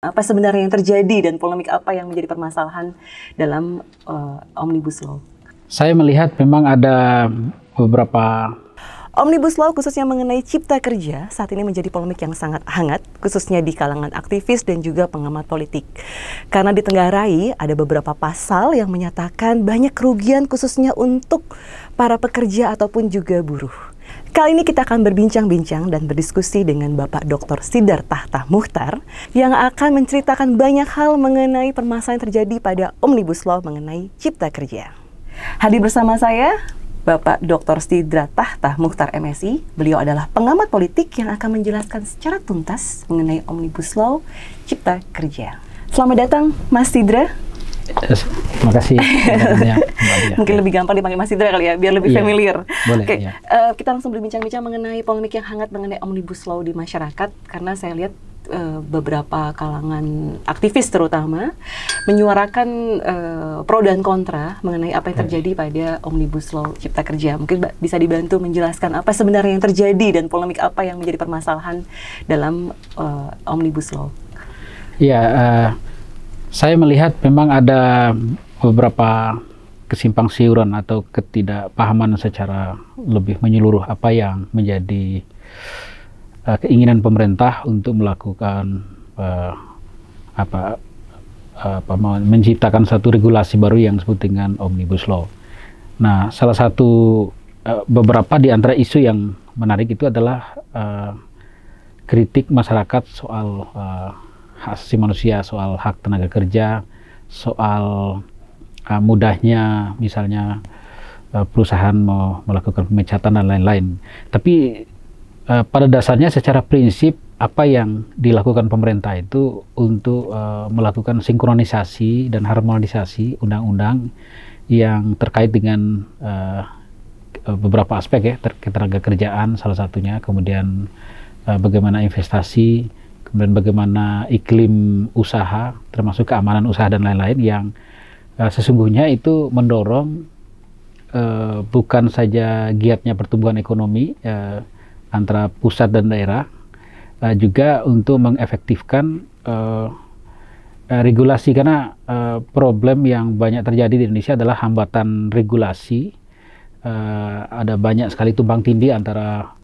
apa sebenarnya yang terjadi dan polemik apa yang menjadi permasalahan dalam uh, omnibus law? Saya melihat memang ada beberapa Omnibus Law khususnya mengenai cipta kerja saat ini menjadi polemik yang sangat hangat khususnya di kalangan aktivis dan juga pengamat politik. Karena ditenggarai ada beberapa pasal yang menyatakan banyak kerugian khususnya untuk para pekerja ataupun juga buruh. Kali ini kita akan berbincang-bincang dan berdiskusi dengan Bapak Dr. Sidar Tahta Muhtar yang akan menceritakan banyak hal mengenai permasalahan yang terjadi pada Omnibus Law mengenai Cipta Kerja. Hadir bersama saya Bapak Dr. Sidra Tahta Muhtar MSI. Beliau adalah pengamat politik yang akan menjelaskan secara tuntas mengenai Omnibus Law Cipta Kerja. Selamat datang Mas Sidra. Terima kasih. Mungkin lebih gampang dipanggil Mas Indra kali ya, biar lebih yeah. familiar. Boleh. Oke, okay. Iya. Yeah. uh, kita langsung berbincang-bincang mengenai polemik yang hangat mengenai omnibus law di masyarakat, karena saya lihat uh, beberapa kalangan aktivis terutama menyuarakan uh, pro dan kontra mengenai apa yang iya. terjadi pada omnibus law cipta kerja. Mungkin bisa dibantu menjelaskan apa sebenarnya yang terjadi dan polemik apa yang menjadi permasalahan dalam uh, omnibus law. Ya. Uh, saya melihat memang ada beberapa kesimpang siuran atau ketidakpahaman secara lebih menyeluruh apa yang menjadi uh, keinginan pemerintah untuk melakukan uh, apa eh, apa menciptakan satu regulasi baru yang disebut dengan omnibus law. Nah, salah satu uh, beberapa di antara isu yang menarik itu adalah uh, kritik masyarakat soal uh, asasi manusia, soal hak tenaga kerja, soal uh, mudahnya misalnya uh, perusahaan mau melakukan pemecatan dan lain-lain. Tapi uh, pada dasarnya secara prinsip apa yang dilakukan pemerintah itu untuk uh, melakukan sinkronisasi dan harmonisasi undang-undang yang terkait dengan uh, beberapa aspek ya terkait tenaga kerjaan salah satunya kemudian uh, bagaimana investasi kemudian bagaimana iklim usaha, termasuk keamanan usaha dan lain-lain yang uh, sesungguhnya itu mendorong uh, bukan saja giatnya pertumbuhan ekonomi uh, antara pusat dan daerah, uh, juga untuk mengefektifkan uh, regulasi karena uh, problem yang banyak terjadi di Indonesia adalah hambatan regulasi. Uh, ada banyak sekali tumpang tindih antara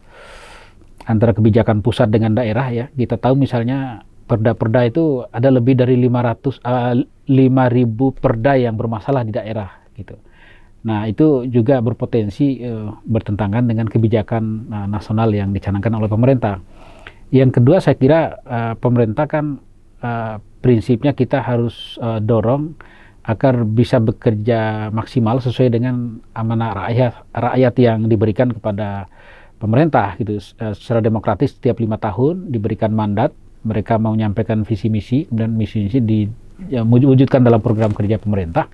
antara kebijakan pusat dengan daerah ya. Kita tahu misalnya perda-perda itu ada lebih dari 500 uh, 5000 perda yang bermasalah di daerah gitu. Nah, itu juga berpotensi uh, bertentangan dengan kebijakan uh, nasional yang dicanangkan oleh pemerintah. Yang kedua saya kira uh, pemerintah kan uh, prinsipnya kita harus uh, dorong agar bisa bekerja maksimal sesuai dengan amanah rakyat rakyat yang diberikan kepada pemerintah gitu eh, secara demokratis setiap lima tahun diberikan mandat mereka mau menyampaikan visi misi dan misi misi diwujudkan ya, dalam program kerja pemerintah.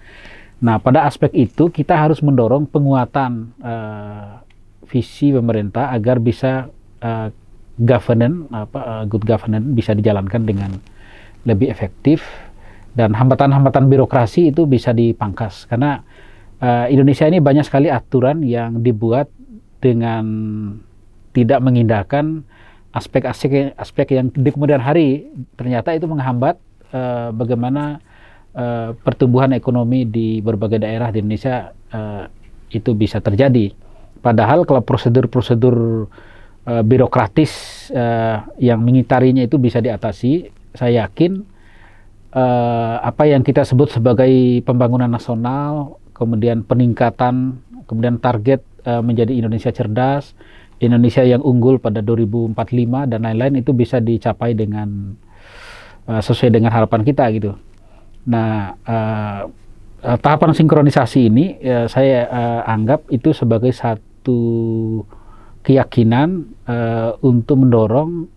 Nah pada aspek itu kita harus mendorong penguatan uh, visi pemerintah agar bisa uh, governance apa uh, good governance bisa dijalankan dengan lebih efektif dan hambatan-hambatan birokrasi itu bisa dipangkas karena uh, Indonesia ini banyak sekali aturan yang dibuat dengan tidak mengindahkan aspek-aspek aspek yang di kemudian hari ternyata itu menghambat e, bagaimana e, pertumbuhan ekonomi di berbagai daerah di Indonesia e, itu bisa terjadi. Padahal kalau prosedur-prosedur e, birokratis e, yang mengitarinya itu bisa diatasi, saya yakin e, apa yang kita sebut sebagai pembangunan nasional, kemudian peningkatan, kemudian target Eh, menjadi Indonesia cerdas, Indonesia yang unggul pada 2045 dan lain-lain itu bisa dicapai dengan uh, sesuai dengan harapan kita gitu. Nah, uh, tahapan sinkronisasi ini uh, saya uh, anggap itu sebagai satu keyakinan uh, untuk mendorong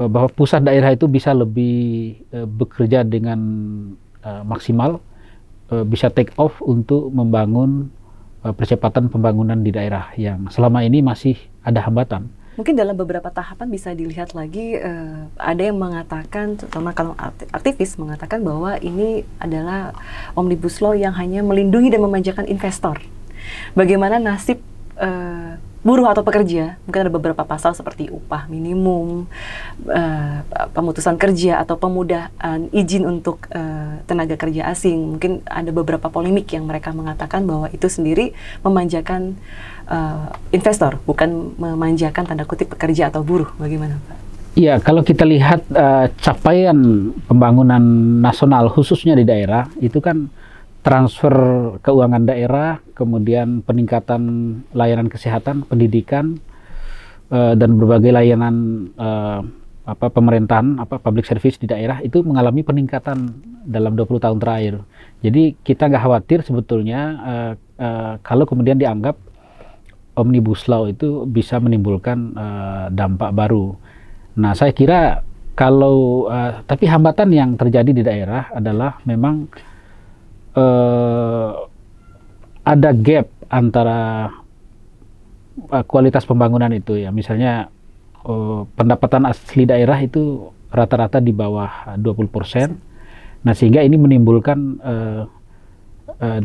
bahwa pusat daerah itu bisa lebih uh, bekerja dengan uh, maksimal, bisa take off untuk membangun Eh, percepatan pembangunan di daerah yang selama ini masih ada hambatan. Mungkin dalam beberapa tahapan bisa dilihat lagi uh, ada yang mengatakan, terutama kalau aktivis mengatakan bahwa ini adalah omnibus law yang hanya melindungi dan memanjakan investor. Bagaimana nasib uh, buruh atau pekerja, mungkin ada beberapa pasal seperti upah minimum, eh, pemutusan kerja atau pemudahan izin untuk eh, tenaga kerja asing. Mungkin ada beberapa polemik yang mereka mengatakan bahwa itu sendiri memanjakan eh, investor, bukan memanjakan tanda kutip pekerja atau buruh. Bagaimana, Pak? Ya, kalau kita lihat capaian pembangunan nasional khususnya di daerah itu kan transfer keuangan daerah, kemudian peningkatan layanan kesehatan, pendidikan, uh, dan berbagai layanan uh, apa pemerintahan, apa public service di daerah itu mengalami peningkatan dalam 20 tahun terakhir. Jadi kita nggak khawatir sebetulnya uh, uh, kalau kemudian dianggap omnibus law itu bisa menimbulkan uh, dampak baru. Nah saya kira kalau uh, tapi hambatan yang terjadi di daerah adalah memang eh, ada gap antara eh, kualitas pembangunan itu ya misalnya eh, pendapatan asli daerah itu rata-rata di bawah 20%. Eh, nah, sehingga ini menimbulkan eh, eh,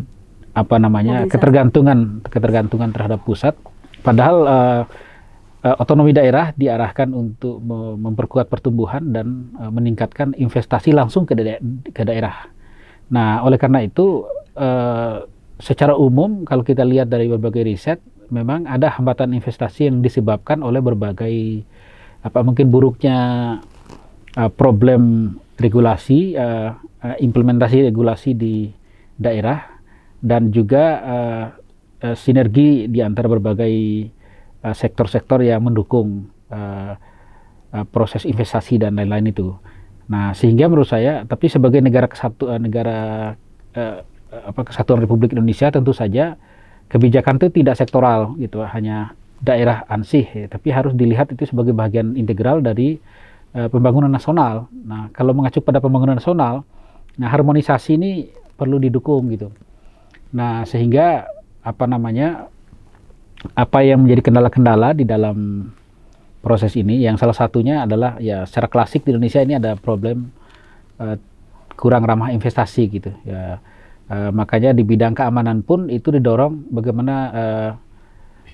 apa namanya? Mobilisasi. ketergantungan ketergantungan terhadap pusat. Padahal eh, eh otonomi daerah diarahkan untuk memperkuat pertumbuhan dan eh, meningkatkan investasi langsung ke daerah. Nah, oleh karena itu uh, secara umum kalau kita lihat dari berbagai riset memang ada hambatan investasi yang disebabkan oleh berbagai apa mungkin buruknya uh, problem regulasi uh, implementasi regulasi di daerah dan juga uh, sinergi di antara berbagai sektor-sektor uh, yang mendukung uh, proses investasi dan lain-lain itu. Nah, sehingga menurut saya, tapi sebagai negara kesatuan eh, negara eh, eh, apa kesatuan Republik Indonesia tentu saja kebijakan itu tidak sektoral gitu, hanya daerah ansih, ya, tapi harus dilihat itu sebagai bagian integral dari eh, pembangunan nasional. Nah, kalau mengacu pada pembangunan nasional, nah harmonisasi ini perlu didukung gitu. Nah, sehingga apa namanya apa yang menjadi kendala-kendala di dalam proses ini. Yang salah satunya adalah ya secara klasik di Indonesia ini ada problem uh, kurang ramah investasi gitu. Ya, uh, makanya di bidang keamanan pun itu didorong bagaimana uh,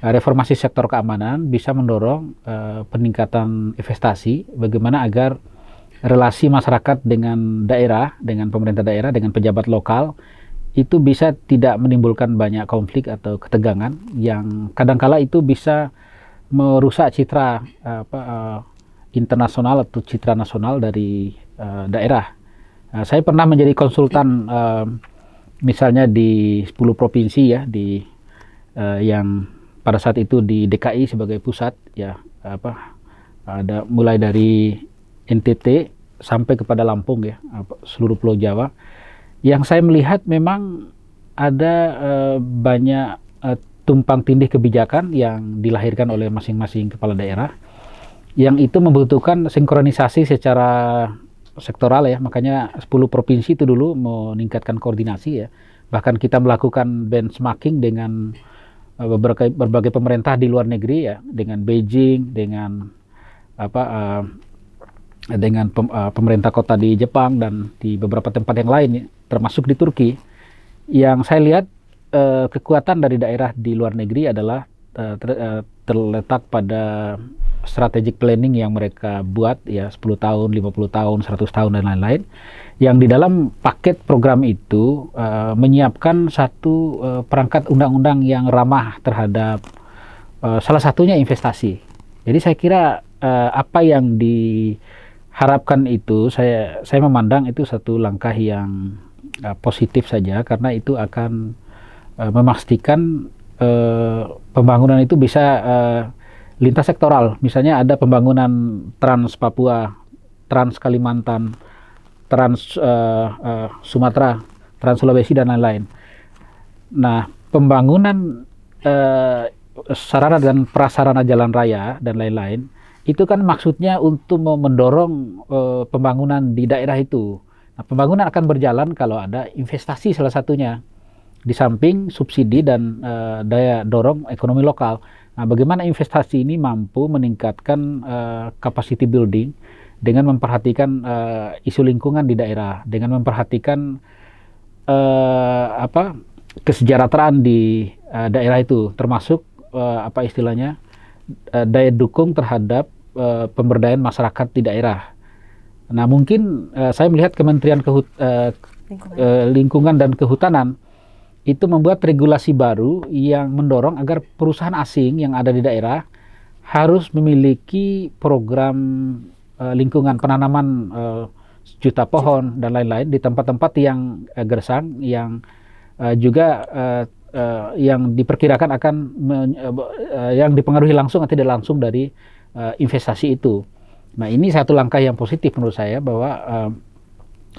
reformasi sektor keamanan bisa mendorong uh, peningkatan investasi. Bagaimana agar relasi masyarakat dengan daerah, dengan pemerintah daerah, dengan pejabat lokal itu bisa tidak menimbulkan banyak konflik atau ketegangan yang kadangkala itu bisa merusak citra apa, uh, internasional atau citra nasional dari uh, daerah. Uh, saya pernah menjadi konsultan uh, misalnya di 10 provinsi ya di uh, yang pada saat itu di DKI sebagai pusat ya apa ada mulai dari NTT sampai kepada Lampung ya seluruh Pulau Jawa yang saya melihat memang ada uh, banyak uh, tumpang tindih kebijakan yang dilahirkan oleh masing-masing kepala daerah yang itu membutuhkan sinkronisasi secara sektoral ya makanya 10 provinsi itu dulu meningkatkan koordinasi ya bahkan kita melakukan benchmarking dengan eh, berbagai, berbagai pemerintah di luar negeri ya dengan Beijing dengan apa uh, dengan pem, uh, pemerintah kota di Jepang dan di beberapa tempat yang lain ya, termasuk di Turki yang saya lihat Eh, kekuatan dari daerah di luar negeri adalah eh, eh, terletak pada strategic planning yang mereka buat ya 10 tahun, 50 tahun, 100 tahun dan lain-lain yang di dalam paket program itu uh, menyiapkan satu uh, perangkat undang-undang yang ramah terhadap uh, salah satunya investasi. Jadi saya kira uh, apa yang diharapkan itu saya saya memandang itu satu langkah yang uh, positif saja karena itu akan Eh, memastikan uh, pembangunan itu bisa uh, lintas sektoral. Misalnya ada pembangunan Trans Papua, Trans Kalimantan, Trans uh, uh, Sumatera, Trans Sulawesi dan lain-lain. Nah, pembangunan uh, sarana dan prasarana jalan raya dan lain-lain itu kan maksudnya untuk mendorong uh, pembangunan di daerah itu. Nah, pembangunan akan berjalan kalau ada investasi salah satunya di samping subsidi dan uh, daya dorong ekonomi lokal. Nah, bagaimana investasi ini mampu meningkatkan uh, capacity building dengan memperhatikan uh, isu lingkungan di daerah, dengan memperhatikan uh, apa kesejahteraan di uh, daerah itu, termasuk uh, apa istilahnya uh, daya dukung terhadap uh, pemberdayaan masyarakat di daerah. Nah, mungkin uh, saya melihat Kementerian Kehut uh, lingkungan. Uh, lingkungan dan Kehutanan itu membuat regulasi baru yang mendorong agar perusahaan asing yang ada di daerah harus memiliki program uh, lingkungan penanaman uh, juta pohon dan lain-lain di tempat-tempat yang uh, gersang yang uh, juga uh, uh, yang diperkirakan akan uh, uh, yang dipengaruhi langsung atau tidak langsung dari uh, investasi itu. Nah ini satu langkah yang positif menurut saya bahwa uh,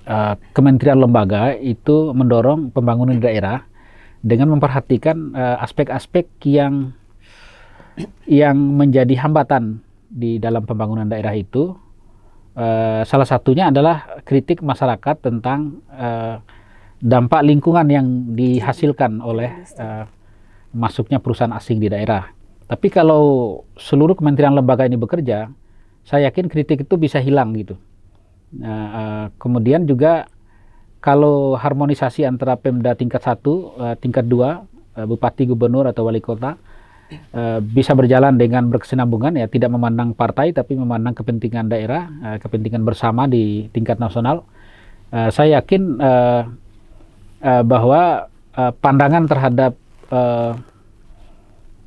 uh, kementerian lembaga itu mendorong pembangunan di daerah dengan memperhatikan eh, aspek-aspek uh, yang yang menjadi hambatan di dalam pembangunan daerah itu uh, salah satunya adalah kritik masyarakat tentang uh, dampak lingkungan yang dihasilkan oleh uh, masuknya perusahaan asing di daerah. Tapi kalau seluruh kementerian lembaga ini bekerja, saya yakin kritik itu bisa hilang gitu. Nah, uh, kemudian juga kalau harmonisasi antara Pemda tingkat 1, uh, eh, tingkat 2, uh, eh, bupati, gubernur atau wali kota uh, bisa berjalan dengan berkesinambungan ya, tidak memandang partai tapi memandang kepentingan daerah, uh, kepentingan bersama di tingkat nasional. Uh, saya yakin uh, uh, bahwa uh, pandangan terhadap uh,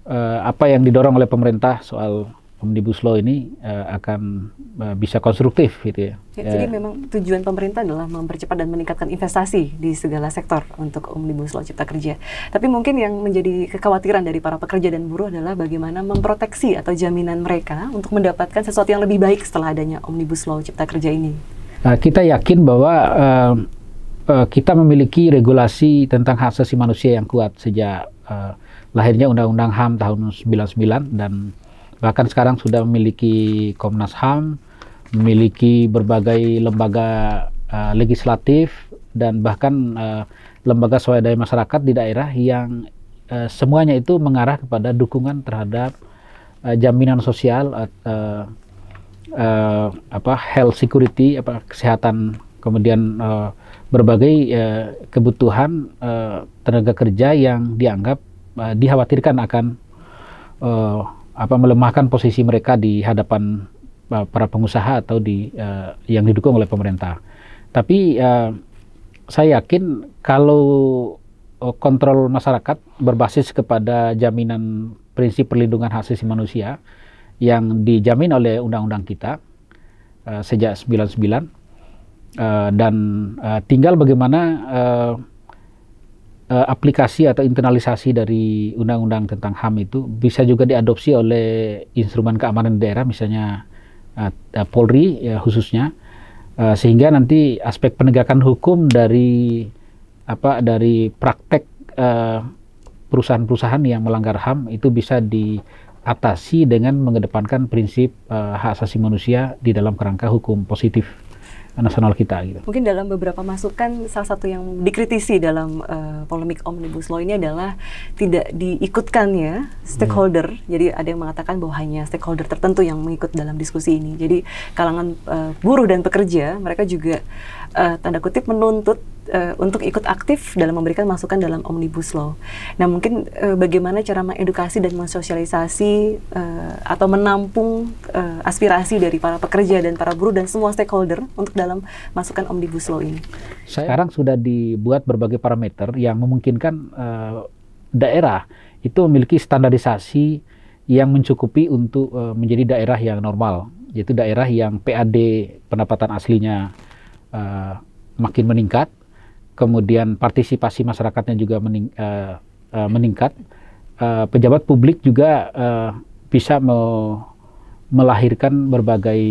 uh, apa yang didorong oleh pemerintah soal omnibus law ini uh, akan uh, bisa konstruktif gitu ya. ya jadi uh, memang tujuan pemerintah adalah mempercepat dan meningkatkan investasi di segala sektor untuk omnibus law cipta kerja. Tapi mungkin yang menjadi kekhawatiran dari para pekerja dan buruh adalah bagaimana memproteksi atau jaminan mereka untuk mendapatkan sesuatu yang lebih baik setelah adanya omnibus law cipta kerja ini. Nah, kita yakin bahwa uh, uh, kita memiliki regulasi tentang hak asasi manusia yang kuat sejak uh, lahirnya Undang-Undang HAM tahun 99 dan bahkan sekarang sudah memiliki Komnas HAM, memiliki berbagai lembaga uh, legislatif dan bahkan uh, lembaga swadaya masyarakat di daerah yang uh, semuanya itu mengarah kepada dukungan terhadap uh, jaminan sosial uh, uh, apa health security apa kesehatan kemudian uh, berbagai uh, kebutuhan uh, tenaga kerja yang dianggap uh, dikhawatirkan akan uh, apa melemahkan posisi mereka di hadapan uh, para pengusaha atau di uh, yang didukung oleh pemerintah. Tapi uh, saya yakin kalau kontrol masyarakat berbasis kepada jaminan prinsip perlindungan hak asasi manusia yang dijamin oleh undang-undang kita uh, sejak 99 uh, dan uh, tinggal bagaimana uh, uh, aplikasi atau internalisasi dari undang-undang tentang HAM itu bisa juga diadopsi oleh instrumen keamanan daerah misalnya uh, Polri ya, khususnya uh, sehingga nanti aspek penegakan hukum dari apa dari praktek uh, perusahaan-perusahaan yang melanggar HAM itu bisa diatasi dengan mengedepankan prinsip uh, hak asasi manusia di dalam kerangka hukum positif nasional kita gitu. Mungkin dalam beberapa masukan salah satu yang dikritisi dalam uh, polemik omnibus law ini adalah tidak diikutkannya stakeholder. Hmm. Jadi ada yang mengatakan bahwa hanya stakeholder tertentu yang mengikut dalam diskusi ini. Jadi kalangan uh, buruh dan pekerja mereka juga uh, tanda kutip menuntut uh, untuk ikut aktif dalam memberikan masukan dalam omnibus law. Nah, mungkin uh, bagaimana cara mengedukasi dan mensosialisasi uh, atau menampung uh, aspirasi dari para pekerja dan para buruh dan semua stakeholder untuk dalam masukan omnibus law ini? Sekarang sudah dibuat berbagai parameter yang memungkinkan uh, daerah itu memiliki standarisasi yang mencukupi untuk uh, menjadi daerah yang normal, yaitu daerah yang PAD pendapatan aslinya Eh, makin meningkat, kemudian partisipasi masyarakatnya juga mening, uh, uh, meningkat, uh, pejabat publik juga uh, bisa me melahirkan berbagai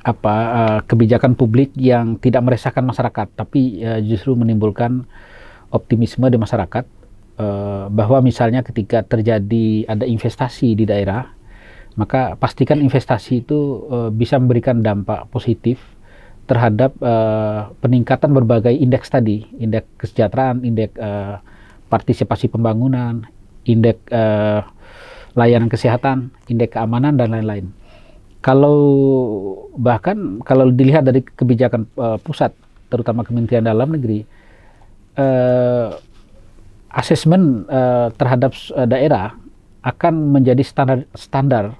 apa uh, kebijakan publik yang tidak meresahkan masyarakat, tapi uh, justru menimbulkan optimisme di masyarakat uh, bahwa misalnya ketika terjadi ada investasi di daerah, maka pastikan investasi itu uh, bisa memberikan dampak positif terhadap uh, peningkatan berbagai indeks tadi, indeks kesejahteraan, indeks uh, partisipasi pembangunan, indeks uh, layanan kesehatan, indeks keamanan dan lain-lain. Kalau bahkan kalau dilihat dari kebijakan uh, pusat, terutama Kementerian Dalam Negeri, uh, asesmen uh, terhadap uh, daerah akan menjadi standar standar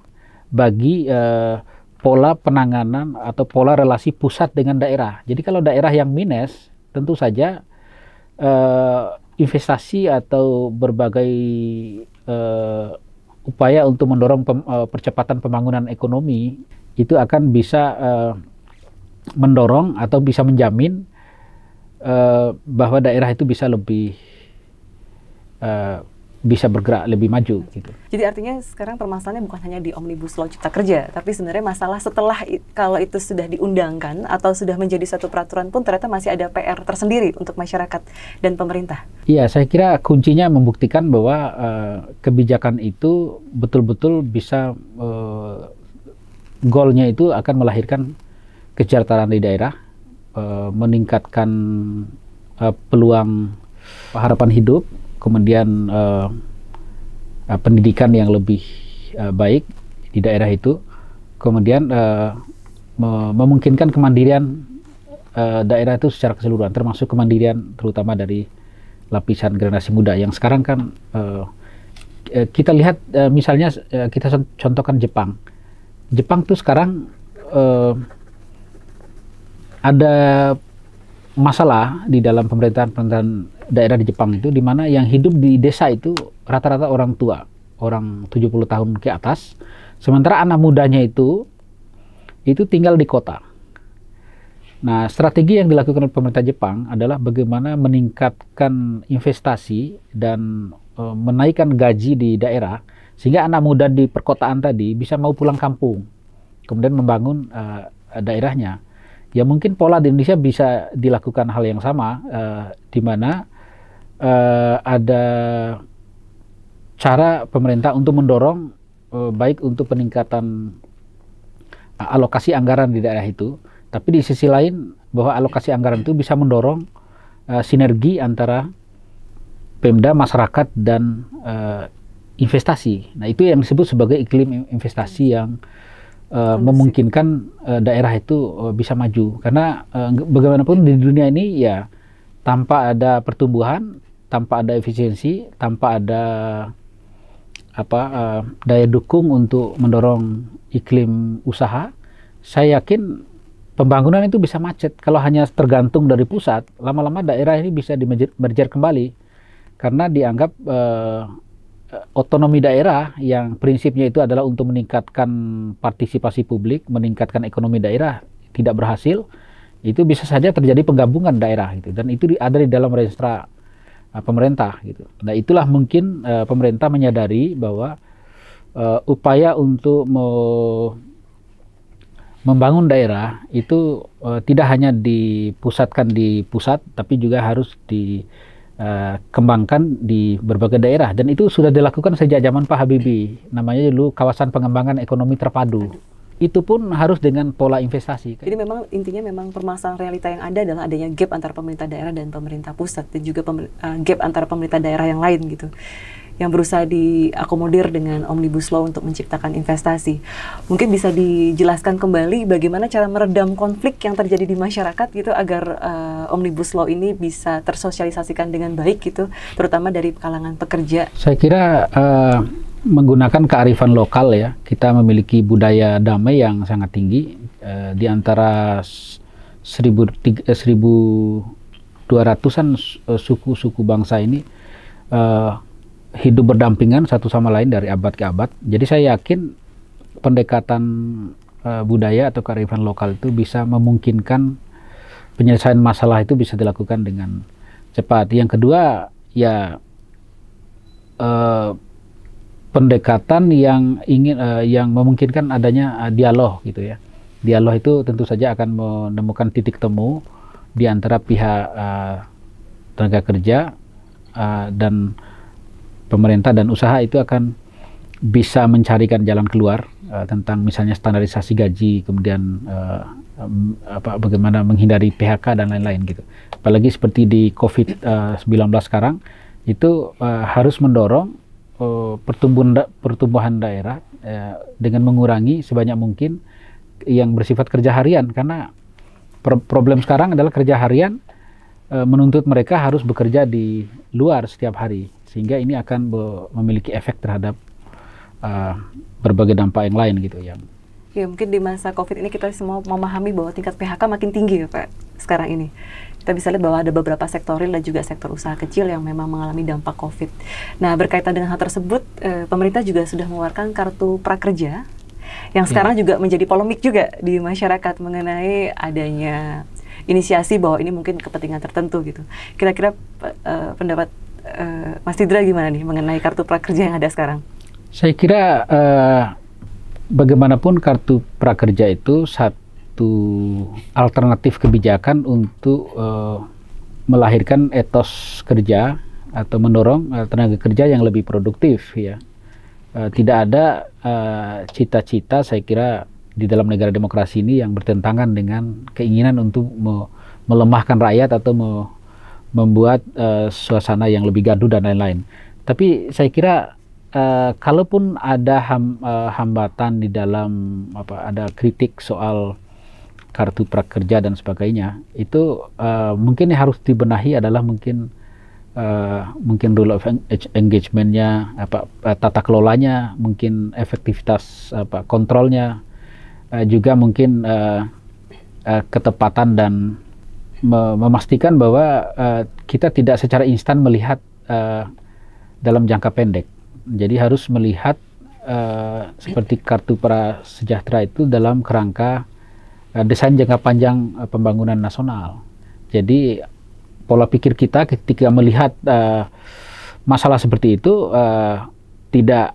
bagi uh, pola penanganan atau pola relasi pusat dengan daerah. Jadi kalau daerah yang minus, tentu saja eh, investasi atau berbagai eh, upaya untuk mendorong pem, eh, percepatan pembangunan ekonomi itu akan bisa eh, mendorong atau bisa menjamin eh, bahwa daerah itu bisa lebih eh, bisa bergerak lebih maju gitu. Jadi artinya sekarang permasalahannya bukan hanya di Omnibus Law Cipta Kerja, tapi sebenarnya masalah setelah kalau itu sudah diundangkan atau sudah menjadi satu peraturan pun ternyata masih ada PR tersendiri untuk masyarakat dan pemerintah. Iya, saya kira kuncinya membuktikan bahwa uh, kebijakan itu betul-betul bisa uh, goalnya itu akan melahirkan kesetaraan di daerah, uh, meningkatkan uh, peluang harapan hidup kemudian uh, uh, pendidikan yang lebih uh, baik di daerah itu, kemudian uh, memungkinkan kemandirian uh, daerah itu secara keseluruhan, termasuk kemandirian terutama dari lapisan generasi muda yang sekarang kan uh, kita lihat uh, misalnya uh, kita contohkan Jepang, Jepang tuh sekarang uh, ada masalah di dalam pemerintahan-pemerintahan daerah di Jepang itu di mana yang hidup di desa itu rata-rata orang tua, orang 70 tahun ke atas. Sementara anak mudanya itu itu tinggal di kota. Nah, strategi yang dilakukan oleh pemerintah Jepang adalah bagaimana meningkatkan investasi dan e, menaikkan gaji di daerah sehingga anak muda di perkotaan tadi bisa mau pulang kampung, kemudian membangun e, daerahnya ya mungkin pola di Indonesia bisa dilakukan hal yang sama uh, di mana uh, ada cara pemerintah untuk mendorong uh, baik untuk peningkatan uh, alokasi anggaran di daerah itu tapi di sisi lain bahwa alokasi anggaran itu bisa mendorong uh, sinergi antara Pemda masyarakat dan uh, investasi. Nah, itu yang disebut sebagai iklim investasi yang uh, memungkinkan uh, daerah itu uh, bisa maju karena uh, bagaimanapun di dunia ini ya tanpa ada pertumbuhan, tanpa ada efisiensi, tanpa ada apa uh, daya dukung untuk mendorong iklim usaha, saya yakin pembangunan itu bisa macet. Kalau hanya tergantung dari pusat, lama-lama daerah ini bisa di kembali karena dianggap uh, Eh, otonomi daerah yang prinsipnya itu adalah untuk meningkatkan partisipasi publik, meningkatkan ekonomi daerah tidak berhasil, itu bisa saja terjadi penggabungan daerah gitu dan itu ada di dalam restra uh, eh, pemerintah gitu. Nah, itulah mungkin uh, pemerintah menyadari bahwa uh, upaya untuk me membangun daerah itu uh, tidak hanya dipusatkan di pusat tapi juga harus di Eh, kembangkan di berbagai daerah dan itu sudah dilakukan sejak zaman Pak Habibie namanya dulu kawasan pengembangan ekonomi terpadu itu pun harus dengan pola investasi. Jadi memang intinya memang permasalahan realita yang ada adalah adanya gap antara pemerintah daerah dan pemerintah pusat dan juga pemer, uh, eh, gap antara pemerintah daerah yang lain gitu yang berusaha diakomodir dengan Omnibus Law untuk menciptakan investasi. Mungkin bisa dijelaskan kembali bagaimana cara meredam konflik yang terjadi di masyarakat gitu agar uh, Omnibus Law ini bisa tersosialisasikan dengan baik gitu, terutama dari kalangan pekerja. Saya kira uh, menggunakan kearifan lokal ya, kita memiliki budaya damai yang sangat tinggi uh, di antara 1200-an suku-suku bangsa ini uh, hidup berdampingan satu sama lain dari abad ke abad. Jadi saya yakin pendekatan uh, budaya atau kearifan lokal itu bisa memungkinkan penyelesaian masalah itu bisa dilakukan dengan cepat. Yang kedua ya uh, pendekatan yang ingin uh, yang memungkinkan adanya uh, dialog gitu ya. Dialog itu tentu saja akan menemukan titik temu di antara pihak uh, tenaga kerja uh, dan pemerintah dan usaha itu akan bisa mencarikan jalan keluar uh, tentang misalnya standarisasi gaji kemudian uh, apa bagaimana menghindari PHK dan lain-lain gitu. Apalagi seperti di Covid-19 uh, eh, sekarang itu uh, harus mendorong uh, pertumbuhan da pertumbuhan daerah uh, dengan mengurangi sebanyak mungkin yang bersifat kerja harian karena pr problem sekarang adalah kerja harian uh, menuntut mereka harus bekerja di luar setiap hari sehingga ini akan memiliki efek terhadap uh, berbagai dampak yang lain gitu yang ya mungkin di masa covid ini kita semua memahami bahwa tingkat PHK makin tinggi ya pak sekarang ini kita bisa lihat bahwa ada beberapa sektor real dan juga sektor usaha kecil yang memang mengalami dampak covid nah berkaitan dengan hal tersebut eh, pemerintah juga sudah mengeluarkan kartu prakerja yang iya. sekarang ya. juga menjadi polemik juga di masyarakat mengenai adanya inisiasi bahwa ini mungkin kepentingan tertentu gitu kira-kira eh, pendapat Eh, Mas Tidra gimana nih mengenai kartu prakerja yang ada sekarang? Saya kira uh, bagaimanapun kartu prakerja itu satu alternatif kebijakan untuk uh, melahirkan etos kerja atau mendorong uh, tenaga kerja yang lebih produktif ya. Uh, tidak ada cita-cita uh, saya kira di dalam negara demokrasi ini yang bertentangan dengan keinginan untuk melemahkan rakyat atau me membuat uh, suasana yang lebih gaduh dan lain-lain. Tapi saya kira uh, kalaupun ada ham, uh, hambatan di dalam apa ada kritik soal kartu prakerja dan sebagainya, itu uh, mungkin yang harus dibenahi adalah mungkin Uh, mungkin rule of engagementnya apa tata kelolanya mungkin efektivitas apa kontrolnya uh, juga mungkin uh, uh, ketepatan dan memastikan bahwa uh, kita tidak secara instan melihat uh, dalam jangka pendek. Jadi harus melihat uh, seperti kartu para sejahtera itu dalam kerangka uh, desain jangka panjang uh, pembangunan nasional. Jadi pola pikir kita ketika melihat uh, masalah seperti itu uh, tidak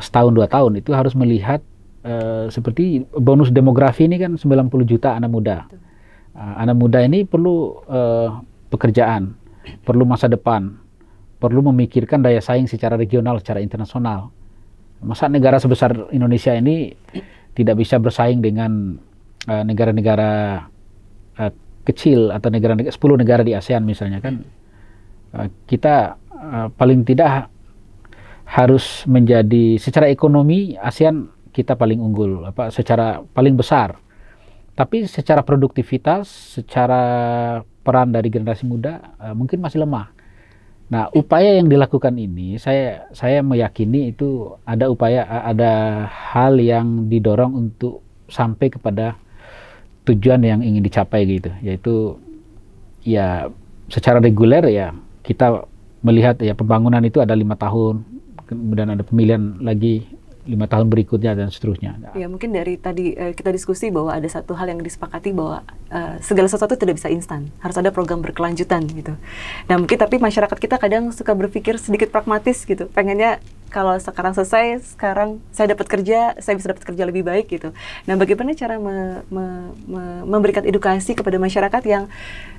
setahun dua tahun itu harus melihat Uh, seperti bonus demografi ini kan 90 juta anak muda. Betul. Ah, anak muda ini perlu uh, pekerjaan, perlu masa depan, perlu memikirkan daya saing secara regional, secara internasional. Masa negara sebesar Indonesia ini tidak bisa bersaing dengan eh, negara-negara uh, uh, kecil atau negara 10 negara di ASEAN misalnya kan. Uh, kita uh, paling tidak harus menjadi secara ekonomi ASEAN kita paling unggul apa secara paling besar tapi secara produktivitas, secara peran dari generasi muda uh, mungkin masih lemah. Nah, upaya yang dilakukan ini saya saya meyakini itu ada upaya eh, ada hal yang didorong untuk sampai kepada tujuan yang ingin dicapai gitu, yaitu ya secara reguler ya kita melihat ya pembangunan itu ada lima tahun, kemudian ada pemilihan lagi lima tahun berikutnya dan seterusnya. Ya mungkin dari tadi uh, kita diskusi bahwa ada satu hal yang disepakati bahwa uh, segala sesuatu tidak bisa instan, harus ada program berkelanjutan gitu. Nah mungkin tapi masyarakat kita kadang suka berpikir sedikit pragmatis gitu, pengennya kalau sekarang selesai, sekarang saya dapat kerja, saya bisa dapat kerja lebih baik gitu. Nah, bagaimana cara me, me, me, memberikan edukasi kepada masyarakat yang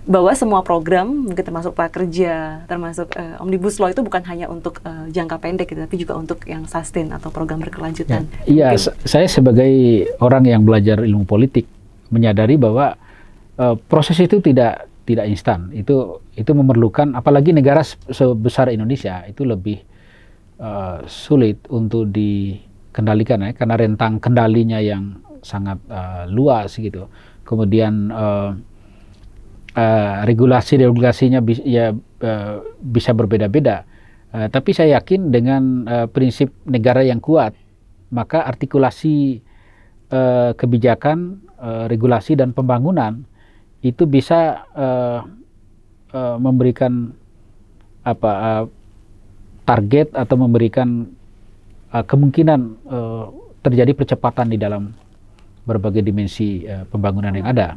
bahwa semua program mungkin termasuk prakerja, termasuk uh, omnibus law itu bukan hanya untuk uh, jangka pendek gitu, tapi juga untuk yang sustain atau program berkelanjutan. Ya. Iya, ya, saya sebagai orang yang belajar ilmu politik menyadari bahwa uh, proses itu tidak tidak instan. Itu itu memerlukan apalagi negara sebesar Indonesia itu lebih uh, sulit untuk dikendalikan ya karena rentang kendalinya yang sangat uh, luas gitu. Kemudian uh, uh, regulasi regulasinya bi ya uh, bisa berbeda-beda. Uh, tapi saya yakin dengan uh, prinsip negara yang kuat, maka artikulasi uh, kebijakan, uh, regulasi dan pembangunan itu bisa uh, uh, memberikan apa uh, target atau memberikan uh, kemungkinan uh, terjadi percepatan di dalam berbagai dimensi uh, pembangunan yang ada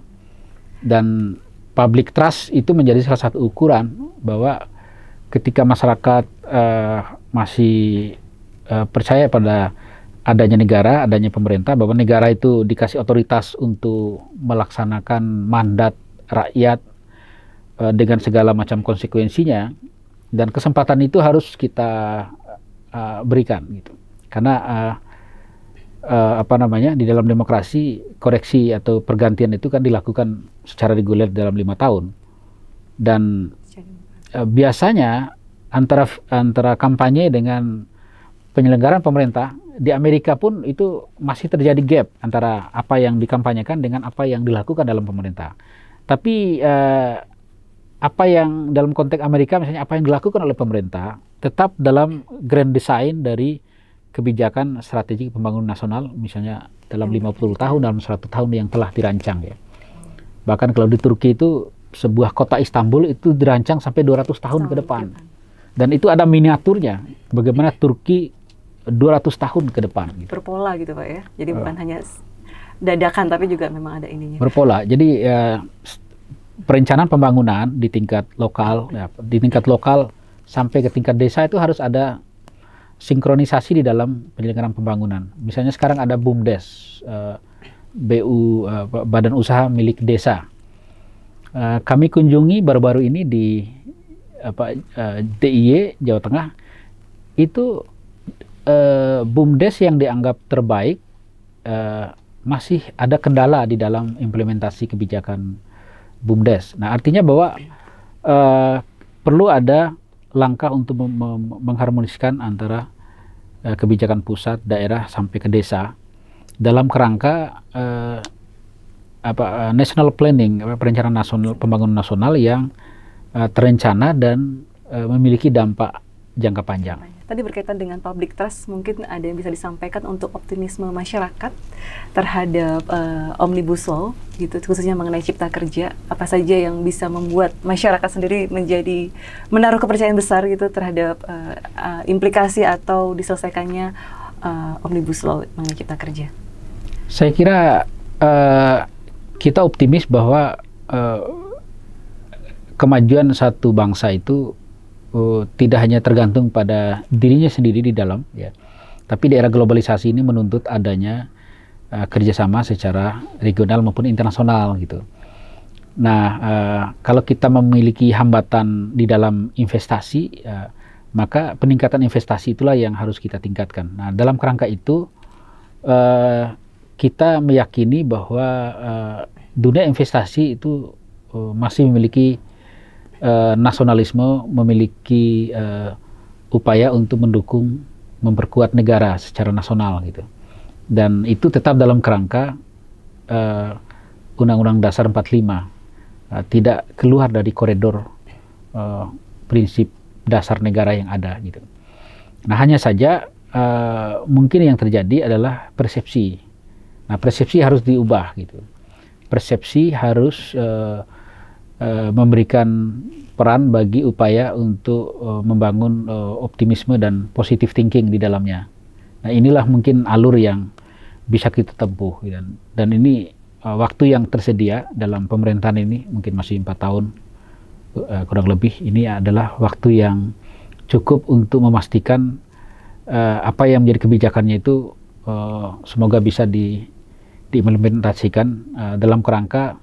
dan public trust itu menjadi salah satu ukuran bahwa ketika masyarakat uh, masih uh, percaya pada adanya negara, adanya pemerintah, bahwa negara itu dikasih otoritas untuk melaksanakan mandat rakyat uh, dengan segala macam konsekuensinya, dan kesempatan itu harus kita uh, berikan gitu, karena uh, uh, apa namanya di dalam demokrasi koreksi atau pergantian itu kan dilakukan secara reguler dalam lima tahun dan uh, biasanya antara antara kampanye dengan penyelenggaraan pemerintah di Amerika pun itu masih terjadi gap antara apa yang dikampanyekan dengan apa yang dilakukan dalam pemerintah. Tapi uh, apa yang dalam konteks Amerika misalnya apa yang dilakukan oleh pemerintah tetap dalam grand design dari kebijakan strategi pembangunan nasional misalnya dalam 50 hmm. tahun dalam 100 tahun yang telah dirancang ya. Bahkan kalau di Turki itu sebuah kota Istanbul itu dirancang sampai 200 tahun, ke depan. Dan itu ada miniaturnya bagaimana Turki 200 tahun ke depan gitu. Berpola gitu Pak ya. Jadi uh. bukan hanya dadakan tapi juga memang ada ininya. Berpola. Jadi ya, perencanaan pembangunan di tingkat lokal ya, di tingkat lokal sampai ke tingkat desa itu harus ada sinkronisasi di dalam penyelenggaraan pembangunan. Misalnya sekarang ada BUMDes, uh, eh, BU uh, eh, Badan Usaha Milik Desa. Uh, kami kunjungi baru-baru ini di apa uh, DIY Jawa Tengah itu uh, BUMDes yang dianggap terbaik uh, masih ada kendala di dalam implementasi kebijakan BUMDes. Nah, artinya bahwa uh, perlu ada langkah untuk mengharmoniskan antara eh, kebijakan pusat, daerah sampai ke desa dalam kerangka uh, apa uh, national planning, perencanaan nasional pembangunan nasional yang uh, terencana dan uh, memiliki dampak jangka panjang. Tadi berkaitan dengan public trust, mungkin ada yang bisa disampaikan untuk optimisme masyarakat terhadap uh, omnibus law, gitu, khususnya mengenai cipta kerja. Apa saja yang bisa membuat masyarakat sendiri menjadi menaruh kepercayaan besar gitu terhadap uh, uh, implikasi atau diselesaikannya uh, omnibus law mengenai cipta kerja? Saya kira uh, kita optimis bahwa uh, kemajuan satu bangsa itu uh, tidak hanya tergantung pada dirinya sendiri di dalam, ya, tapi di era globalisasi ini menuntut adanya uh, kerjasama secara regional maupun internasional gitu. Nah, uh, kalau kita memiliki hambatan di dalam investasi, uh, maka peningkatan investasi itulah yang harus kita tingkatkan. Nah, dalam kerangka itu uh, kita meyakini bahwa uh, dunia investasi itu uh, masih memiliki Eh, nasionalisme memiliki eh, upaya untuk mendukung memperkuat negara secara nasional gitu. Dan itu tetap dalam kerangka undang eh, Undang-Undang Dasar 45 uh, eh, tidak keluar dari koridor uh, prinsip dasar negara yang ada gitu. Nah hanya saja uh, mungkin yang terjadi adalah persepsi. Nah persepsi harus diubah gitu. Persepsi harus uh, Eh, memberikan peran bagi upaya untuk uh, membangun uh, optimisme dan positive thinking di dalamnya. Nah, inilah mungkin alur yang bisa kita tempuh ya. dan dan ini uh, waktu yang tersedia dalam pemerintahan ini mungkin masih empat tahun uh, kurang lebih. Ini adalah waktu yang cukup untuk memastikan uh, apa yang menjadi kebijakannya itu uh, semoga bisa di diimplementasikan uh, dalam kerangka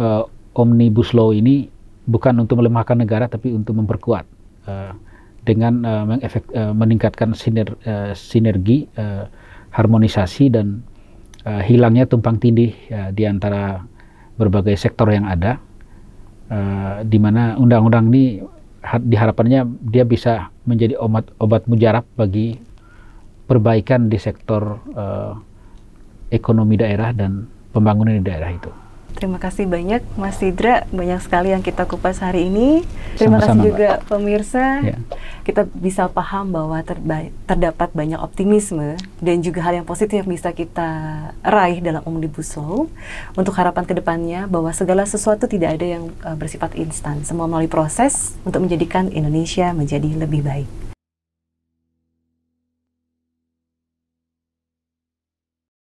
uh, omnibus law ini bukan untuk melemahkan negara tapi untuk memperkuat uh, dengan uh, uh, meningkatkan siner, uh, sinergi uh, harmonisasi dan uh, hilangnya tumpang tindih uh, di antara berbagai sektor yang ada uh, di mana undang-undang ini diharapannya dia bisa menjadi obat obat mujarab bagi perbaikan di sektor uh, ekonomi daerah dan pembangunan di daerah itu. Terima kasih banyak Mas Sidra, banyak sekali yang kita kupas hari ini. Terima Sama-sama, kasih juga Mbak. pemirsa. Ya. Kita bisa paham bahwa terba- terdapat banyak optimisme dan juga hal yang positif yang bisa kita raih dalam Omnibus Law. Untuk harapan kedepannya bahwa segala sesuatu tidak ada yang uh, bersifat instan. Semua melalui proses untuk menjadikan Indonesia menjadi lebih baik.